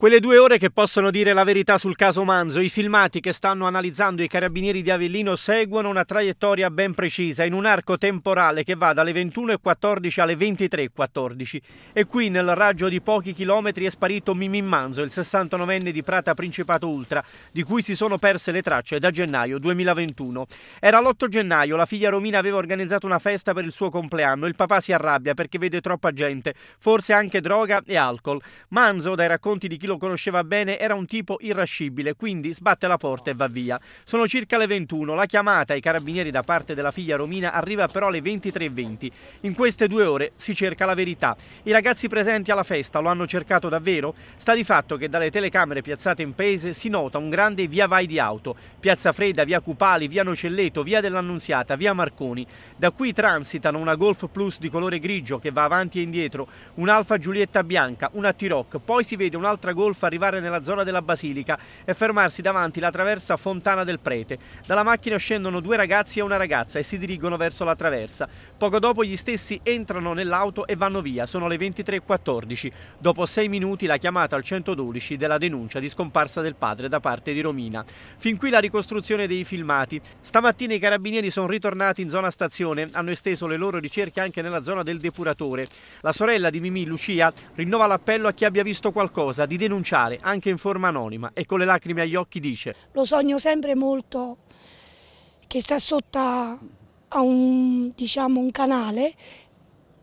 Quelle due ore che possono dire la verità sul caso Manzo, i filmati che stanno analizzando i carabinieri di Avellino seguono una traiettoria ben precisa in un arco temporale che va dalle 21.14 alle 23.14 e qui nel raggio di pochi chilometri è sparito Mimin Manzo, il 69enne di Prata Principato Ultra, di cui si sono perse le tracce da gennaio 2021. Era l'8 gennaio, la figlia Romina aveva organizzato una festa per il suo compleanno, il papà si arrabbia perché vede troppa gente, forse anche droga e alcol. Manzo, dai racconti di chi lo conosceva bene, era un tipo irrascibile, quindi sbatte la porta e va via. Sono circa le 21, la chiamata ai carabinieri da parte della figlia Romina arriva però alle 23.20. In queste due ore si cerca la verità. I ragazzi presenti alla festa lo hanno cercato davvero? Sta di fatto che dalle telecamere piazzate in paese si nota un grande via vai di auto. Piazza Fredda, via Cupali, via Nocelleto, via dell'Annunziata, via Marconi. Da qui transitano una Golf Plus di colore grigio che va avanti e indietro, un'Alfa Giulietta bianca, una T-Rock, poi si vede un'altra Golf golf arrivare nella zona della Basilica e fermarsi davanti la traversa Fontana del Prete. Dalla macchina scendono due ragazzi e una ragazza e si dirigono verso la traversa. Poco dopo gli stessi entrano nell'auto e vanno via. Sono le 23.14. Dopo sei minuti la chiamata al 112 della denuncia di scomparsa del padre da parte di Romina. Fin qui la ricostruzione dei filmati. Stamattina i carabinieri sono ritornati in zona stazione, hanno esteso le loro ricerche anche nella zona del depuratore. La sorella di Mimì, Lucia, rinnova l'appello a chi abbia visto qualcosa di denunciare denunciare anche in forma anonima e con le lacrime agli occhi dice Lo sogno sempre molto che sta sotto a un, diciamo, un canale,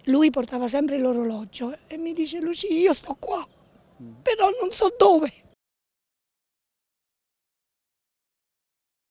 lui portava sempre l'orologio e mi dice Luci io sto qua, però non so dove.